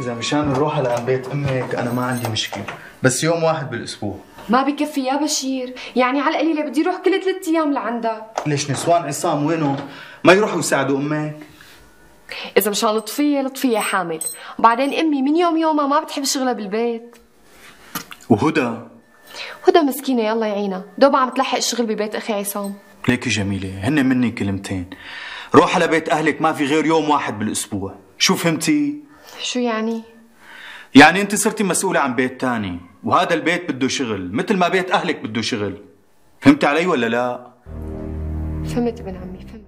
اذا مشان نروح على بيت امك انا ما عندي مشكله بس يوم واحد بالاسبوع ما بكفي يا بشير يعني على القليله بدي اروح كل ثلاث ايام لعندها ليش نسوان عصام وينهم ما يروحوا يساعدوا امك اذا مشان لطفيه لطفيه حامل بعدين امي من يوم يومها ما بتحب شغلها بالبيت وهدى هدى مسكينه يلا يعينها دوب عم تلحق الشغل ببيت اخي عصام ليكي جميله هن مني كلمتين روح على بيت اهلك ما في غير يوم واحد بالاسبوع شو فهمتي شو يعني؟ يعني انت صرتي مسؤولة عن بيت تاني وهذا البيت بده شغل مثل ما بيت اهلك بده شغل فهمت علي ولا لا؟ فهمت ابن عمي فهمت